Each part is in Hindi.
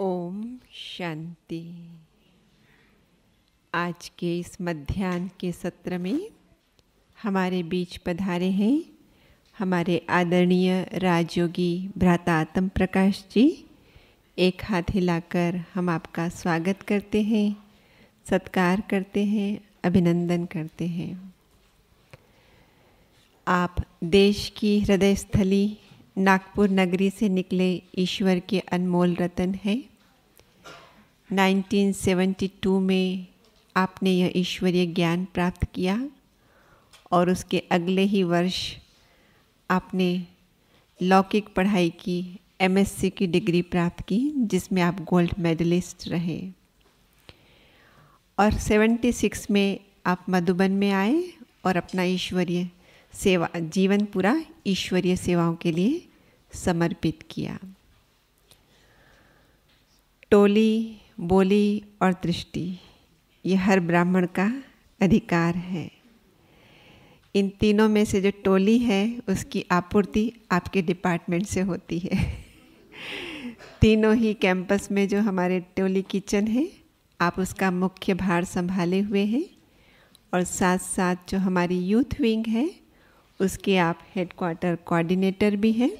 ओम शांति आज के इस मध्यान्ह के सत्र में हमारे बीच पधारे हैं हमारे आदरणीय राजयोगी भ्राता आत्म प्रकाश जी एक हाथ हिलाकर हम आपका स्वागत करते हैं सत्कार करते हैं अभिनंदन करते हैं आप देश की हृदय स्थली नागपुर नगरी से निकले ईश्वर के अनमोल रतन है 1972 में आपने यह ईश्वरीय ज्ञान प्राप्त किया और उसके अगले ही वर्ष आपने लौकिक पढ़ाई की एमएससी की डिग्री प्राप्त की जिसमें आप गोल्ड मेडलिस्ट रहे और 76 में आप मधुबन में आए और अपना ईश्वरीय सेवा जीवन पूरा ईश्वरीय सेवाओं के लिए समर्पित किया टोली बोली और दृष्टि ये हर ब्राह्मण का अधिकार है इन तीनों में से जो टोली है उसकी आपूर्ति आपके डिपार्टमेंट से होती है तीनों ही कैंपस में जो हमारे टोली किचन है आप उसका मुख्य भार संभाले हुए हैं और साथ साथ जो हमारी यूथ विंग है उसके आप हेडक्वार्टर कोऑर्डिनेटर भी हैं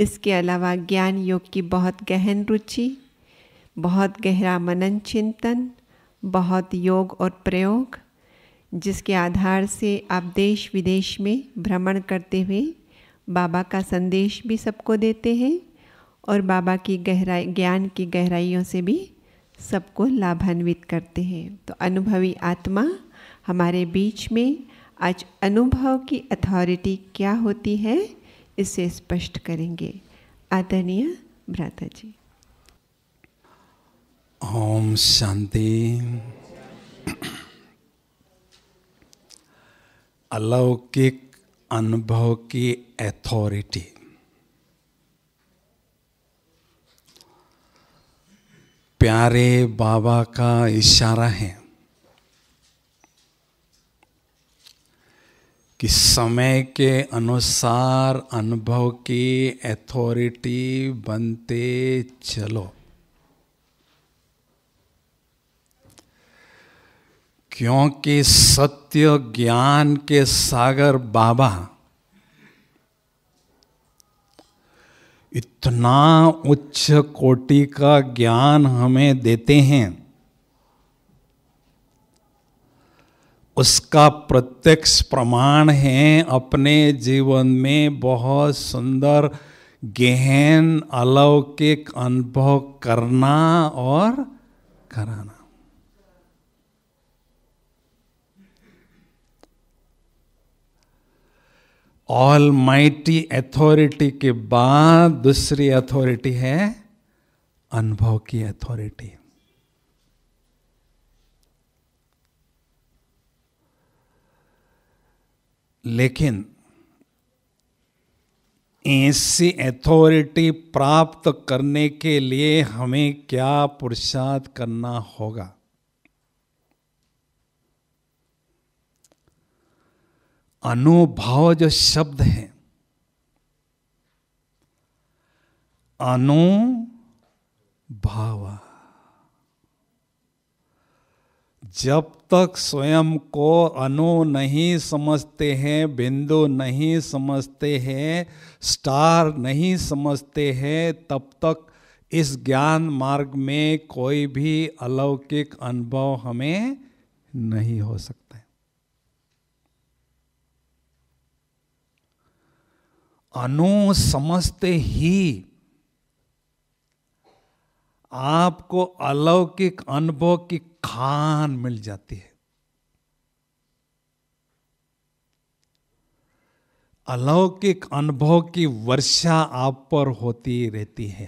इसके अलावा ज्ञान योग की बहुत गहन रुचि बहुत गहरा मनन चिंतन बहुत योग और प्रयोग जिसके आधार से आप देश विदेश में भ्रमण करते हुए बाबा का संदेश भी सबको देते हैं और बाबा की गहराई ज्ञान की गहराइयों से भी सबको लाभान्वित करते हैं तो अनुभवी आत्मा हमारे बीच में आज अनुभव की अथॉरिटी क्या होती है इसे स्पष्ट करेंगे आदरणीय भ्राता जी ओम शांति अलौकिक अनुभव की अथॉरिटी प्यारे बाबा का इशारा है कि समय के अनुसार अनुभव की अथॉरिटी बनते चलो क्योंकि सत्य ज्ञान के सागर बाबा इतना उच्च कोटि का ज्ञान हमें देते हैं उसका प्रत्यक्ष प्रमाण है अपने जीवन में बहुत सुंदर गहन अलौकिक अनुभव करना और कराना ऑल माइटी अथॉरिटी के बाद दूसरी अथॉरिटी है अनुभव की अथॉरिटी लेकिन ऐसी अथॉरिटी प्राप्त करने के लिए हमें क्या पुरुषार्थ करना होगा अनुभाव जो शब्द है अनुभाव जब तक स्वयं को अनु नहीं समझते हैं बिंदु नहीं समझते हैं स्टार नहीं समझते हैं तब तक इस ज्ञान मार्ग में कोई भी अलौकिक अनुभव हमें नहीं हो सकता अनु समझते ही आपको अलौकिक अनुभव की खान मिल जाती है अलौकिक अनुभव की वर्षा आप पर होती रहती है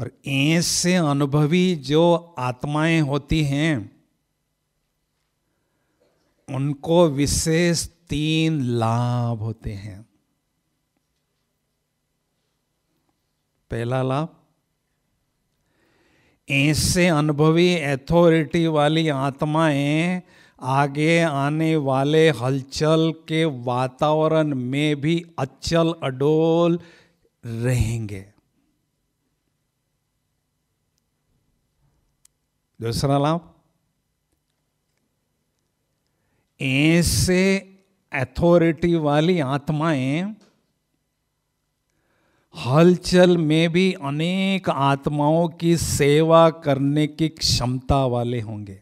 और ऐसे अनुभवी जो आत्माएं होती हैं उनको विशेष तीन लाभ होते हैं पहला लाभ ऐसे अनुभवी अथॉरिटी वाली आत्माएं आगे आने वाले हलचल के वातावरण में भी अचल अडोल रहेंगे दूसरा लाभ ऐसे अथॉरिटी वाली आत्माएं हलचल में भी अनेक आत्माओं की सेवा करने की क्षमता वाले होंगे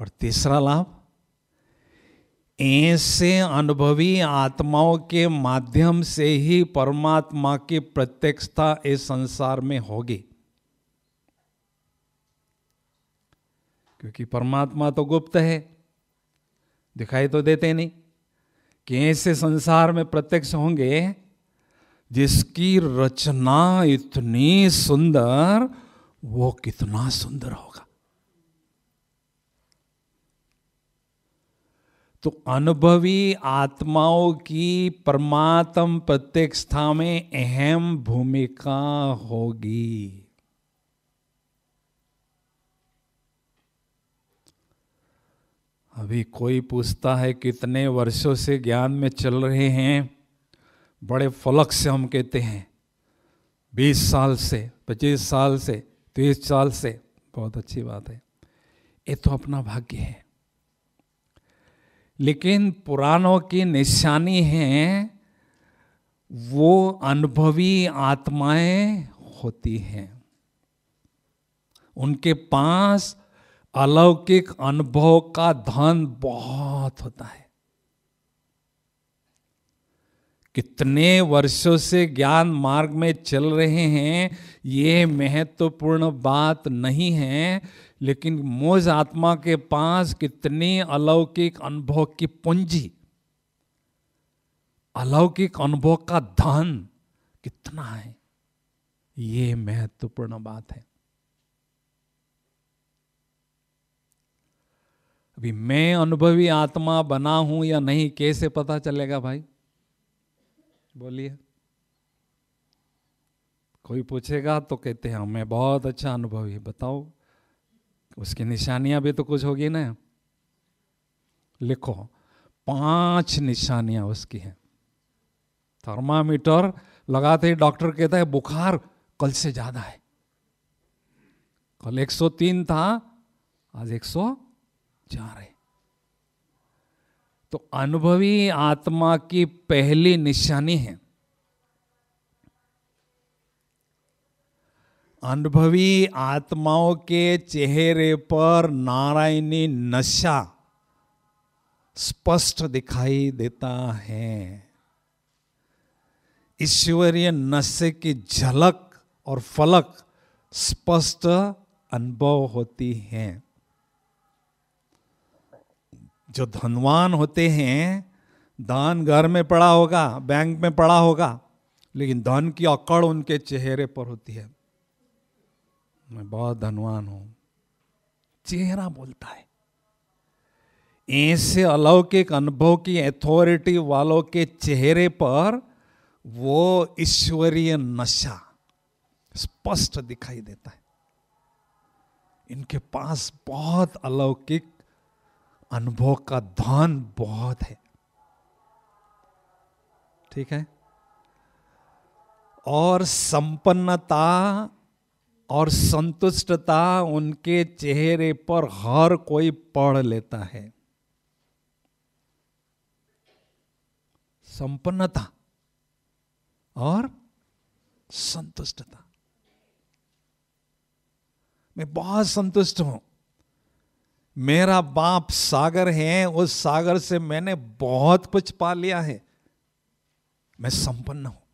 और तीसरा लाभ ऐसे अनुभवी आत्माओं के माध्यम से ही परमात्मा की प्रत्यक्षता इस संसार में होगी क्योंकि परमात्मा तो गुप्त है दिखाई तो देते नहीं कि ऐसे संसार में प्रत्यक्ष होंगे जिसकी रचना इतनी सुंदर वो कितना सुंदर होगा तो अनुभवी आत्माओं की परमात्म प्रत्यक्षता में अहम भूमिका होगी अभी कोई पूछता है कितने वर्षों से ज्ञान में चल रहे हैं बड़े फलक से हम कहते हैं बीस साल से पच्चीस साल से तीस साल से बहुत अच्छी बात है ये तो अपना भाग्य है लेकिन पुराणों की निशानी है वो अनुभवी आत्माएं होती हैं उनके पास अलौकिक अनुभव का धन बहुत होता है कितने वर्षों से ज्ञान मार्ग में चल रहे हैं ये महत्वपूर्ण बात नहीं है लेकिन मोज आत्मा के पास कितनी अलौकिक अनुभव की पूंजी अलौकिक अनुभव का धन कितना है ये महत्वपूर्ण बात है अभी मैं अनुभवी आत्मा बना हूं या नहीं कैसे पता चलेगा भाई बोलिए कोई पूछेगा तो कहते हैं मैं बहुत अच्छा अनुभवी बताओ उसकी निशानियां भी तो कुछ होगी ना लिखो पांच निशानियां उसकी हैं थर्मामीटर लगाते ही डॉक्टर कहता है बुखार कल से ज़्यादा है कल 103 था आज 100 जा रहे तो अनुभवी आत्मा की पहली निशानी है अनुभवी आत्माओं के चेहरे पर नारायणी नशा स्पष्ट दिखाई देता है ईश्वरीय नशे की झलक और फलक स्पष्ट अनुभव होती है जो धनवान होते हैं दान घर में पड़ा होगा बैंक में पड़ा होगा लेकिन धन की अकड़ उनके चेहरे पर होती है मैं बहुत धनवान हूं चेहरा बोलता है ऐसे अलौकिक अनुभव की अथॉरिटी वालों के चेहरे पर वो ईश्वरीय नशा स्पष्ट दिखाई देता है इनके पास बहुत अलौकिक अनुभव का धन बहुत है ठीक है और संपन्नता और संतुष्टता उनके चेहरे पर हर कोई पढ़ लेता है संपन्नता और संतुष्टता मैं बहुत संतुष्ट हूं मेरा बाप सागर है उस सागर से मैंने बहुत कुछ पा लिया है मैं संपन्न हूं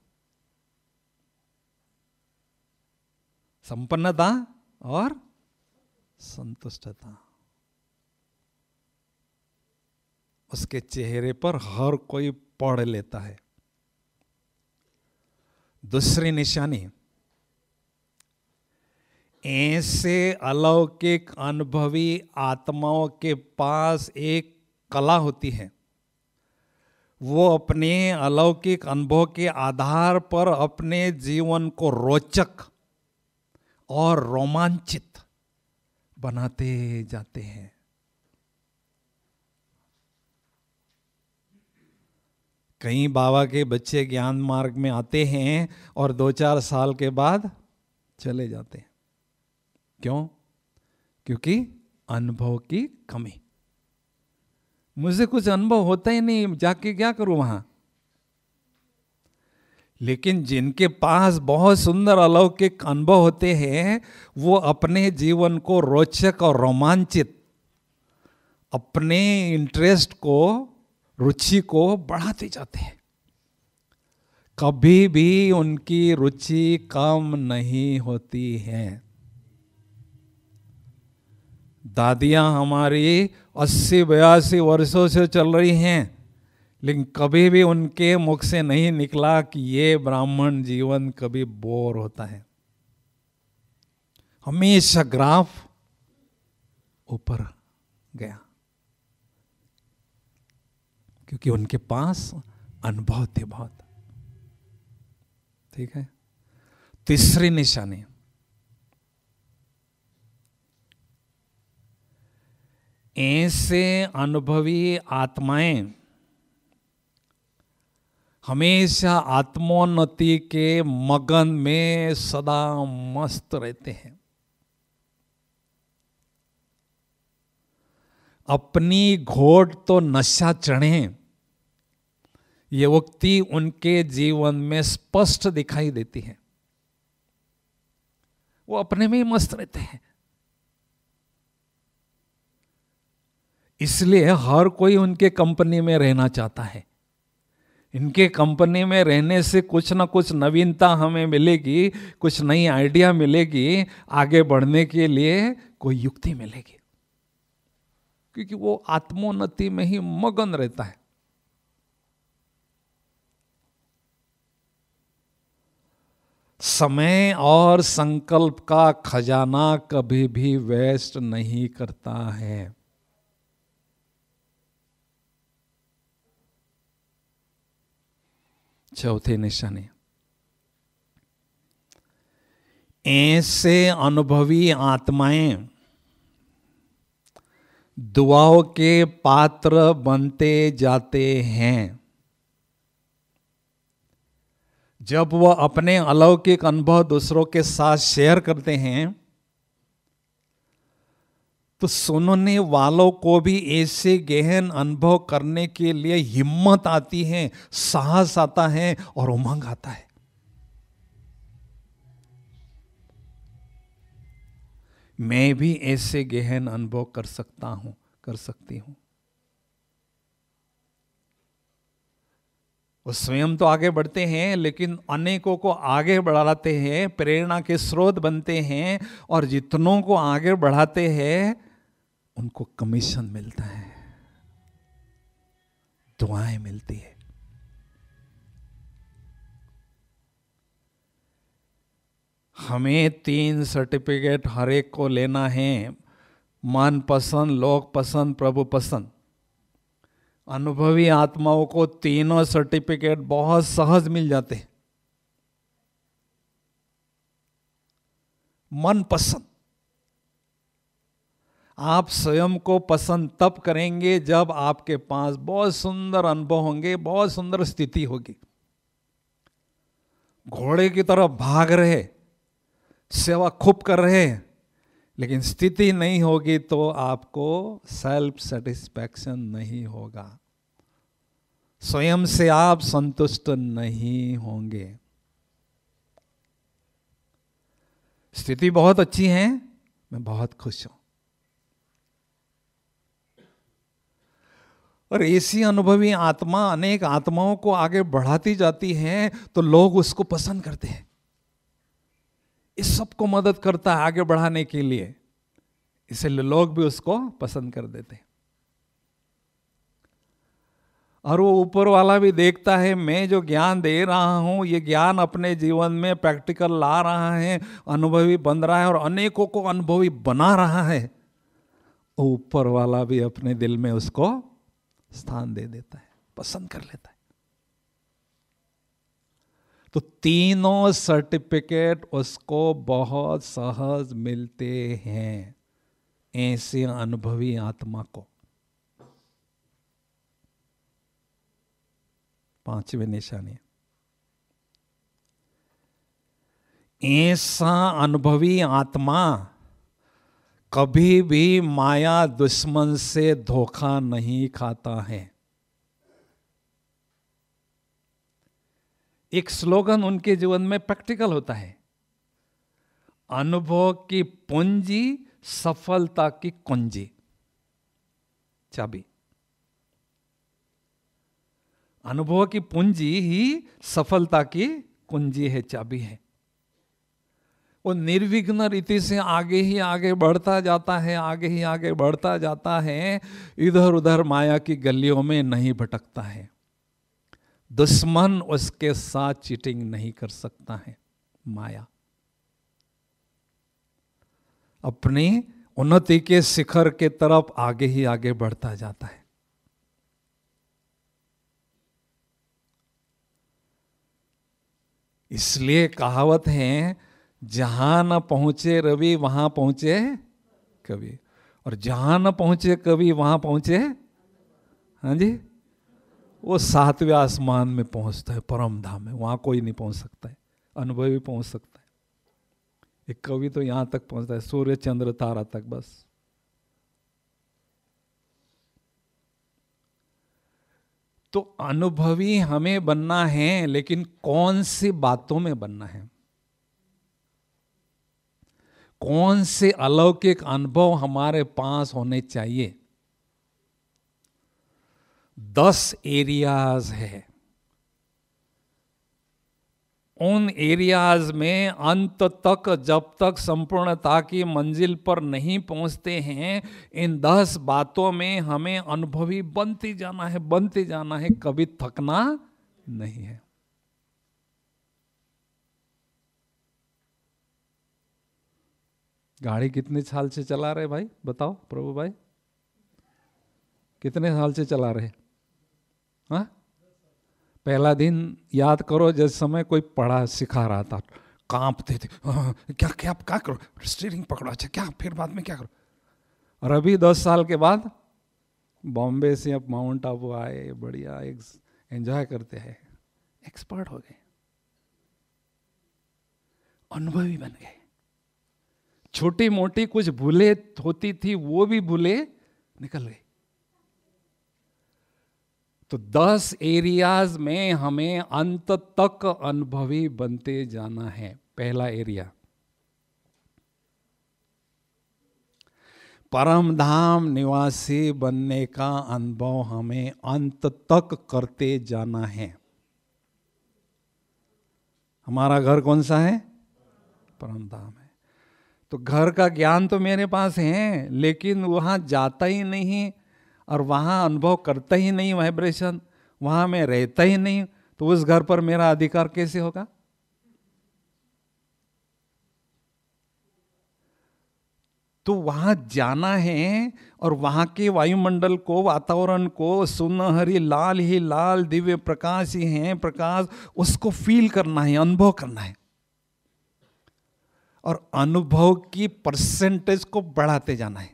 संपन्नता और संतुष्टता उसके चेहरे पर हर कोई पढ़ लेता है दूसरी निशानी ऐसे अलौकिक अनुभवी आत्माओं के पास एक कला होती है वो अपने अलौकिक अनुभव के आधार पर अपने जीवन को रोचक और रोमांचित बनाते जाते हैं कई बाबा के बच्चे ज्ञान मार्ग में आते हैं और दो चार साल के बाद चले जाते हैं क्यों क्योंकि अनुभव की कमी मुझे कुछ अनुभव होता ही नहीं जाके क्या करूं वहां लेकिन जिनके पास बहुत सुंदर अलौकिक अनुभव होते हैं वो अपने जीवन को रोचक और रोमांचित अपने इंटरेस्ट को रुचि को बढ़ाते जाते हैं कभी भी उनकी रुचि कम नहीं होती है दादियाँ हमारी अस्सी बयासी वर्षों से चल रही हैं लेकिन कभी भी उनके मुख से नहीं निकला कि ये ब्राह्मण जीवन कभी बोर होता है हमेशा ग्राफ ऊपर गया क्योंकि उनके पास अनुभव थे बहुत ठीक है तीसरी निशानी ऐसे अनुभवी आत्माएं हमेशा आत्मोन्नति के मगन में सदा मस्त रहते हैं अपनी घोट तो नशा चढ़े ये वक्ति उनके जीवन में स्पष्ट दिखाई देती है वो अपने में ही मस्त रहते हैं इसलिए हर कोई उनके कंपनी में रहना चाहता है इनके कंपनी में रहने से कुछ ना कुछ नवीनता हमें मिलेगी कुछ नई आइडिया मिलेगी आगे बढ़ने के लिए कोई युक्ति मिलेगी क्योंकि वो आत्मोन्नति में ही मगन रहता है समय और संकल्प का खजाना कभी भी वेस्ट नहीं करता है चौथे निशाने ऐसे अनुभवी आत्माएं दुआओं के पात्र बनते जाते हैं जब वह अपने अलौकिक अनुभव दूसरों के साथ शेयर करते हैं तो सुनने वालों को भी ऐसे गहन अनुभव करने के लिए हिम्मत आती है साहस आता है और उमंग आता है मैं भी ऐसे गहन अनुभव कर सकता हूं कर सकती हूं वो स्वयं तो आगे बढ़ते हैं लेकिन अनेकों को आगे बढ़ाते हैं प्रेरणा के स्रोत बनते हैं और जितनों को आगे बढ़ाते हैं उनको कमीशन मिलता है दुआएं मिलती है हमें तीन सर्टिफिकेट हर एक को लेना है मान पसंद लोक पसंद प्रभु पसंद अनुभवी आत्माओं को तीनों सर्टिफिकेट बहुत सहज मिल जाते मन पसंद आप स्वयं को पसंद तब करेंगे जब आपके पास बहुत सुंदर अनुभव होंगे बहुत सुंदर स्थिति होगी घोड़े की तरफ भाग रहे सेवा खूब कर रहे हैं लेकिन स्थिति नहीं होगी तो आपको सेल्फ सेटिस्फैक्शन नहीं होगा स्वयं से आप संतुष्ट नहीं होंगे स्थिति बहुत अच्छी है मैं बहुत खुश हूं और ऐसी अनुभवी आत्मा अनेक आत्माओं को आगे बढ़ाती जाती है तो लोग उसको पसंद करते हैं इस सबको मदद करता है आगे बढ़ाने के लिए इसलिए लोग भी उसको पसंद कर देते और वो ऊपर वाला भी देखता है मैं जो ज्ञान दे रहा हूं ये ज्ञान अपने जीवन में प्रैक्टिकल ला रहा है अनुभवी बन रहा है और अनेकों को अनुभवी बना रहा है ऊपर वाला भी अपने दिल में उसको स्थान दे देता है पसंद कर लेता है तो तीनों सर्टिफिकेट उसको बहुत सहज मिलते हैं ऐसे अनुभवी आत्मा को पांचवी निशानी ऐसा अनुभवी आत्मा कभी भी माया दुश्मन से धोखा नहीं खाता है एक स्लोगन उनके जीवन में प्रैक्टिकल होता है अनुभव की पूंजी सफलता की कुंजी चाबी अनुभव की पूंजी ही सफलता की कुंजी है चाबी है वो निर्विघ्न रीति से आगे ही आगे बढ़ता जाता है आगे ही आगे बढ़ता जाता है इधर उधर माया की गलियों में नहीं भटकता है दुश्मन उसके साथ चीटिंग नहीं कर सकता है माया अपनी उन्नति के शिखर के तरफ आगे ही आगे बढ़ता जाता है इसलिए कहावत है जहां न पहुंचे रवि वहां पहुंचे कवि और जहां न पहुंचे कवि वहां पहुंचे हाँ जी वो सातवें आसमान में पहुंचता है परम धाम में वहां कोई नहीं पहुंच सकता है अनुभवी पहुंच सकता है एक कवि तो यहां तक पहुंचता है सूर्य चंद्र तारा तक बस तो अनुभवी हमें बनना है लेकिन कौन सी बातों में बनना है कौन से अलौकिक अनुभव हमारे पास होने चाहिए दस एरियाज है उन एरियाज में अंत तक जब तक संपूर्णता की मंजिल पर नहीं पहुंचते हैं इन दस बातों में हमें अनुभवी बनते जाना है बनते जाना है कभी थकना नहीं है गाड़ी कितने साल से चला रहे भाई बताओ प्रभु भाई कितने साल से चला रहे हा? पहला दिन याद करो जिस समय कोई पढ़ा सिखा रहा था कांपते थे आ, हाँ, हाँ, क्या क्या आप क्या करो स्टीयरिंग पकड़ो अच्छा क्या फिर बाद में क्या करो और अभी दस साल के बाद बॉम्बे से अब माउंट आबू आए बढ़िया एक एंजॉय करते हैं एक्सपर्ट हो गए अनुभवी बन गए छोटी मोटी कुछ भूले होती थी वो भी भूले निकल गई तो दस एरियाज में हमें अंत तक अनुभवी बनते जाना है पहला एरिया परम धाम निवासी बनने का अनुभव हमें अंत तक करते जाना है हमारा घर कौन सा है परम धाम है तो घर का ज्ञान तो मेरे पास है लेकिन वहां जाता ही नहीं और वहाँ अनुभव करता ही नहीं वाइब्रेशन वहाँ मैं रहता ही नहीं तो उस घर पर मेरा अधिकार कैसे होगा तो वहाँ जाना है और वहाँ के वायुमंडल को वातावरण को सुनहरी लाल ही लाल दिव्य प्रकाश ही है प्रकाश उसको फील करना है अनुभव करना है और अनुभव की परसेंटेज को बढ़ाते जाना है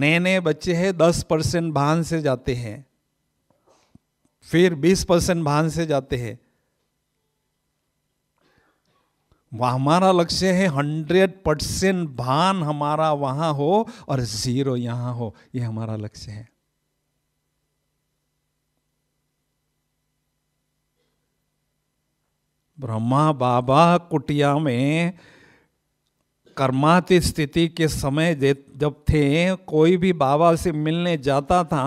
नए नए बच्चे हैं दस परसेंट भान से जाते हैं फिर बीस परसेंट भान से जाते हैं हमारा लक्ष्य है हंड्रेड परसेंट भान हमारा वहां हो और जीरो यहां हो ये यह हमारा लक्ष्य है ब्रह्मा बाबा कुटिया में कर्माति स्थिति के समय जब थे कोई भी बाबा से मिलने जाता था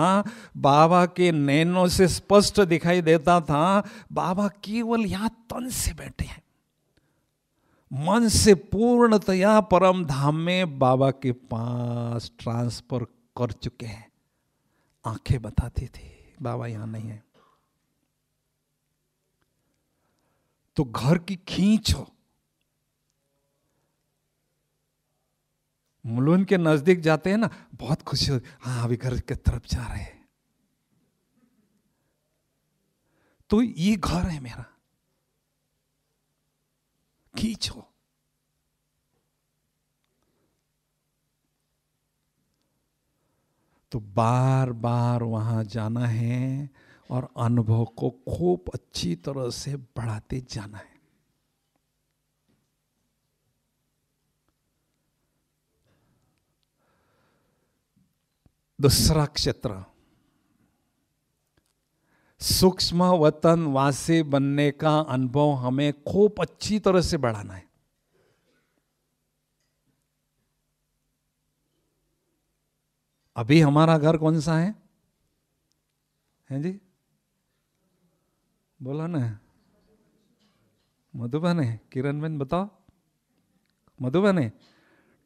बाबा के नैनों से स्पष्ट दिखाई देता था बाबा केवल यहां तन से बैठे हैं मन से पूर्णतया परम धाम में बाबा के पास ट्रांसफर कर चुके हैं आंखें बताती थी बाबा यहां नहीं है तो घर की खींच हो मुलुन के नज़दीक जाते हैं ना बहुत खुशी होती हाँ अभी घर की तरफ जा रहे हैं तो ये घर है मेरा खींचो तो बार बार वहां जाना है और अनुभव को खूब अच्छी तरह से बढ़ाते जाना है दुसरा क्षेत्र सूक्ष्म वतन वासी बनने का अनुभव हमें खूब अच्छी तरह से बढ़ाना है अभी हमारा घर कौन सा है हैं जी बोला ना मधुबन है किरण बहन बताओ मधुबन है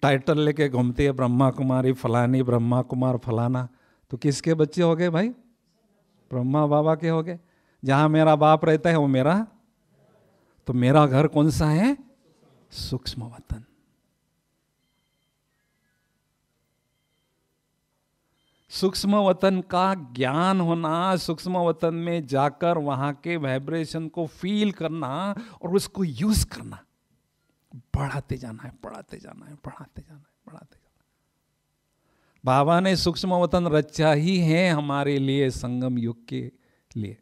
टाइटल लेके घूमती है ब्रह्मा कुमारी फलानी ब्रह्मा कुमार फलाना तो किसके बच्चे हो गए भाई ब्रह्मा बाबा के हो गए जहाँ मेरा बाप रहता है वो मेरा तो मेरा घर कौन सा है सूक्ष्म वतन सूक्ष्म वतन का ज्ञान होना सूक्ष्म वतन में जाकर वहां के वाइब्रेशन को फील करना और उसको यूज करना बढ़ाते जाना है बढ़ाते जाना है बढ़ाते जाना है बढ़ाते जाना है बाबा ने सूक्ष्म वतन रचा ही है हमारे लिए संगम युग के लिए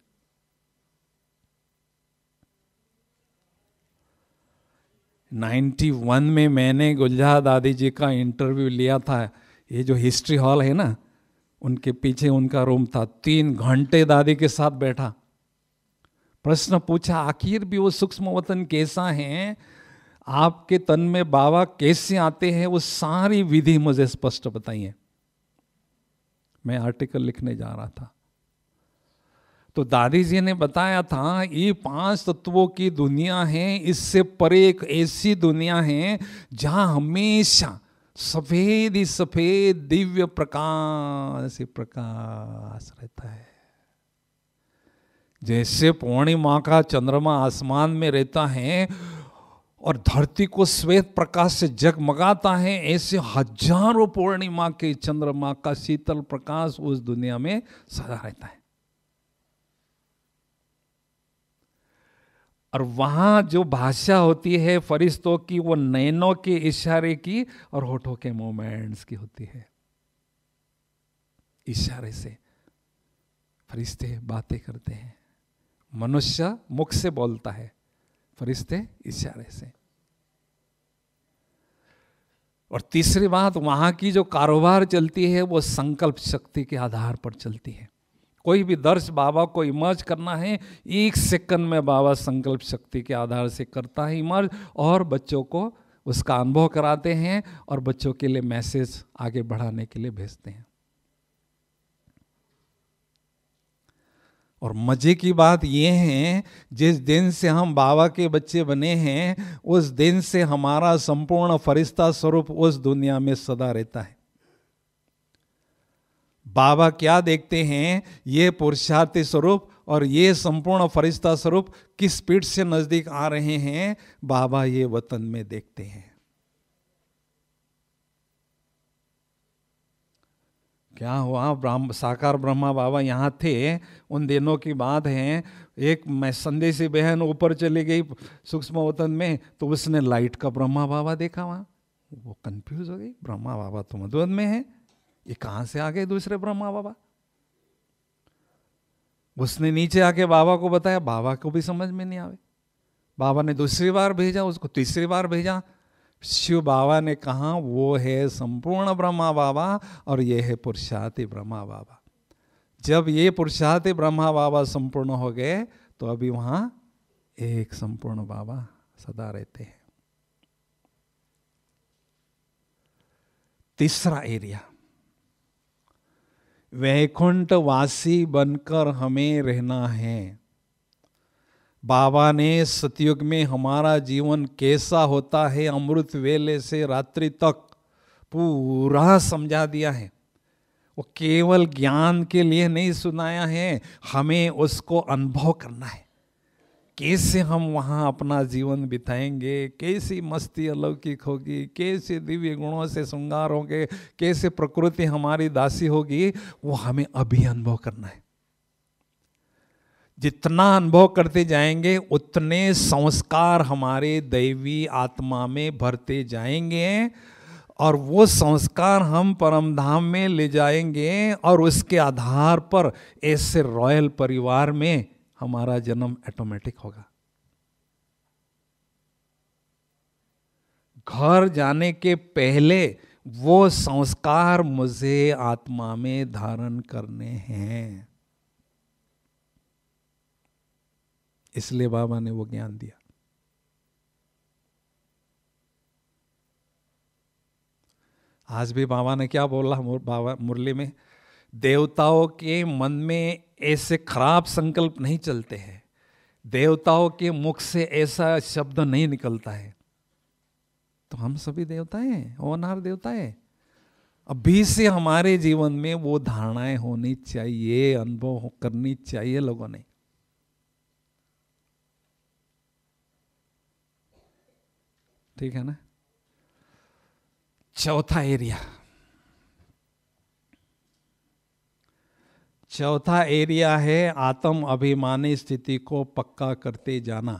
नाइन्टी वन में मैंने गुलझा दादी जी का इंटरव्यू लिया था ये जो हिस्ट्री हॉल है ना उनके पीछे उनका रूम था तीन घंटे दादी के साथ बैठा प्रश्न पूछा आखिर भी वो सूक्ष्म वतन कैसा है आपके तन में बाबा कैसे आते हैं वो सारी विधि मुझे स्पष्ट बताइए मैं आर्टिकल लिखने जा रहा था तो दादी जी ने बताया था ये पांच तत्वों की दुनिया है इससे परे एक ऐसी दुनिया है जहां हमेशा सफेद ही सफेद दिव्य प्रकाश ही प्रकाश रहता है जैसे पूर्णिमा का चंद्रमा आसमान में रहता है और धरती को श्वेत प्रकाश से जगमगाता है ऐसे हजारों पूर्णिमा के चंद्रमा का शीतल प्रकाश उस दुनिया में सदा रहता है और वहां जो भाषा होती है फरिश्तों की वो नैनों के इशारे की और होठों के मोमेंट्स की होती है इशारे से फरिश्ते बातें करते हैं मनुष्य मुख से बोलता है फरिश्ते इशारे से और तीसरी बात वहां की जो कारोबार चलती है वो संकल्प शक्ति के आधार पर चलती है कोई भी दर्श बाबा को इमर्ज करना है एक सेकंड में बाबा संकल्प शक्ति के आधार से करता है इमर्ज और बच्चों को उसका अनुभव कराते हैं और बच्चों के लिए मैसेज आगे बढ़ाने के लिए भेजते हैं और मज़े की बात ये है जिस दिन से हम बाबा के बच्चे बने हैं उस दिन से हमारा संपूर्ण फरिश्ता स्वरूप उस दुनिया में सदा रहता है बाबा क्या देखते हैं ये पुरुषार्थी स्वरूप और ये संपूर्ण फरिश्ता स्वरूप किस स्पीड से नज़दीक आ रहे हैं बाबा ये वतन में देखते हैं क्या हुआ ब्राह्म साकार ब्रह्मा बाबा यहाँ थे उन दिनों की बात है एक मैं संदेशी बहन ऊपर चली गई सूक्ष्म वतन में तो उसने लाइट का ब्रह्मा बाबा देखा वहाँ वो कंफ्यूज हो गई ब्रह्मा बाबा तो मधुबन में है ये कहाँ से आ गए दूसरे ब्रह्मा बाबा उसने नीचे आके बाबा को बताया बाबा को भी समझ में नहीं आवे बाबा ने दूसरी बार भेजा उसको तीसरी बार भेजा शिव बाबा ने कहा वो है संपूर्ण ब्रह्मा बाबा और ये है पुरुषार्थी ब्रह्मा बाबा जब ये पुरुषार्थी ब्रह्मा बाबा संपूर्ण हो गए तो अभी वहां एक संपूर्ण बाबा सदा रहते हैं तीसरा एरिया वैकुंठ वासी बनकर हमें रहना है बाबा ने सतयुग में हमारा जीवन कैसा होता है अमृत वेले से रात्रि तक पूरा समझा दिया है वो केवल ज्ञान के लिए नहीं सुनाया है हमें उसको अनुभव करना है कैसे हम वहाँ अपना जीवन बिताएंगे कैसी मस्ती अलौकिक होगी कैसे दिव्य गुणों से श्रृंगार होंगे कैसे प्रकृति हमारी दासी होगी वो हमें अभी अनुभव करना है जितना अनुभव करते जाएंगे उतने संस्कार हमारे दैवी आत्मा में भरते जाएंगे और वो संस्कार हम परमधाम में ले जाएंगे और उसके आधार पर ऐसे रॉयल परिवार में हमारा जन्म ऑटोमेटिक होगा घर जाने के पहले वो संस्कार मुझे आत्मा में धारण करने हैं इसलिए बाबा ने वो ज्ञान दिया आज भी बाबा ने क्या बोला बाबा मुरली में देवताओं के मन में ऐसे खराब संकल्प नहीं चलते हैं देवताओं के मुख से ऐसा शब्द नहीं निकलता है तो हम सभी देवताएं हैं ओनार है अभी से हमारे जीवन में वो धारणाएं होनी चाहिए अनुभव करनी चाहिए लोगों ने ठीक है ना चौथा एरिया चौथा एरिया है आत्म अभिमानी स्थिति को पक्का करते जाना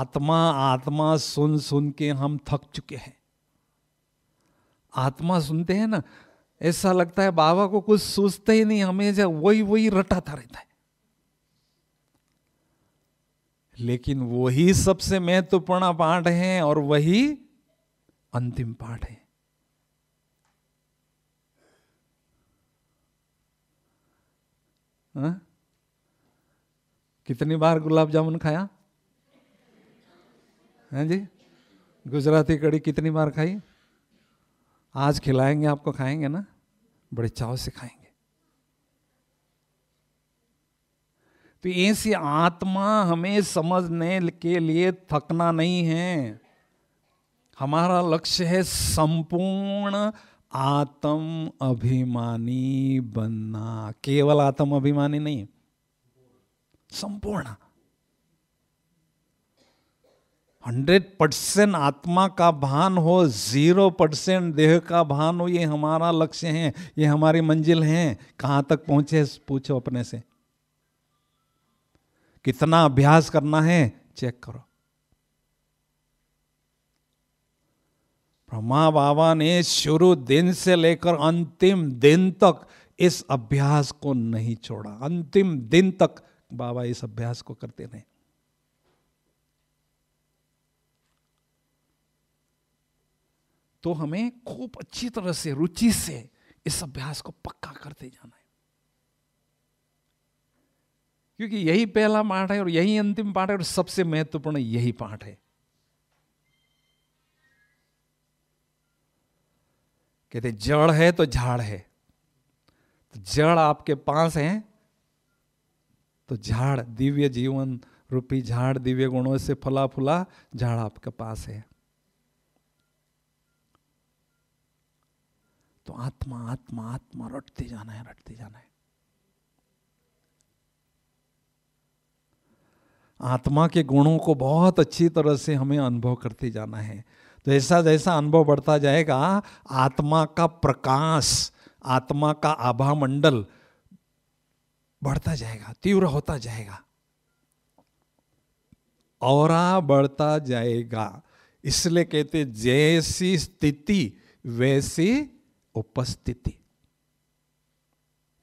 आत्मा आत्मा सुन सुन के हम थक चुके हैं आत्मा सुनते हैं ना ऐसा लगता है बाबा को कुछ सोचते ही नहीं हमें वही वही रटाता रहता है लेकिन वही सबसे महत्वपूर्ण पाठ है और वही अंतिम पाठ है हाँ? कितनी बार गुलाब जामुन खाया हैं हाँ जी गुजराती कड़ी कितनी बार खाई आज खिलाएंगे आपको खाएंगे ना बड़े चाव से खाएंगे तो ऐसी आत्मा हमें समझने के लिए थकना नहीं है हमारा लक्ष्य है संपूर्ण आत्म अभिमानी बनना केवल आत्म अभिमानी नहीं संपूर्ण हंड्रेड परसेंट आत्मा का भान हो जीरो परसेंट देह का भान हो ये हमारा लक्ष्य है ये हमारी मंजिल है कहां तक पहुंचे पूछो अपने से कितना अभ्यास करना है चेक करो ब्रह्मा बाबा ने शुरू दिन से लेकर अंतिम दिन तक इस अभ्यास को नहीं छोड़ा अंतिम दिन तक बाबा इस अभ्यास को करते रहे तो हमें खूब अच्छी तरह से रुचि से इस अभ्यास को पक्का करते जाना क्योंकि यही पहला पाठ है और यही अंतिम पाठ है और सबसे महत्वपूर्ण यही पाठ है कहते जड़ है तो झाड़ है तो जड़ आपके पास है तो झाड़ दिव्य जीवन रूपी झाड़ दिव्य गुणों से फला फुला झाड़ आपके पास है तो आत्मा आत्मा आत्मा रटते जाना है रटते जाना है आत्मा के गुणों को बहुत अच्छी तरह से हमें अनुभव करते जाना है जैसा तो जैसा अनुभव बढ़ता जाएगा आत्मा का प्रकाश आत्मा का आभा मंडल बढ़ता जाएगा तीव्र होता जाएगा और बढ़ता जाएगा इसलिए कहते जैसी स्थिति वैसी उपस्थिति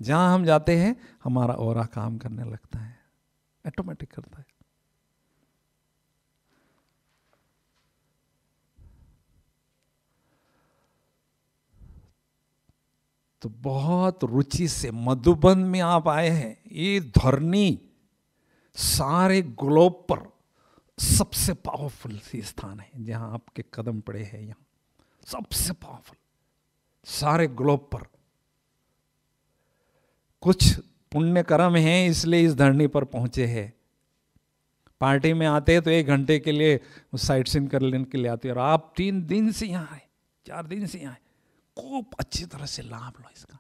जहां हम जाते हैं हमारा और काम करने लगता है ऑटोमेटिक करता है तो बहुत रुचि से मधुबन में आप आए हैं ये धरनी सारे ग्लोब पर सबसे पावरफुल सी स्थान है जहां आपके कदम पड़े हैं यहां सबसे पावरफुल सारे ग्लोब पर कुछ पुण्य कर्म है इसलिए इस धरनी पर पहुंचे हैं पार्टी में आते हैं तो एक घंटे के लिए साइट सीन कर लेने के लिए आते हैं और आप तीन दिन से यहाँ आए चार दिन से यहाँ आए खूब अच्छी तरह से लाभ लो इसका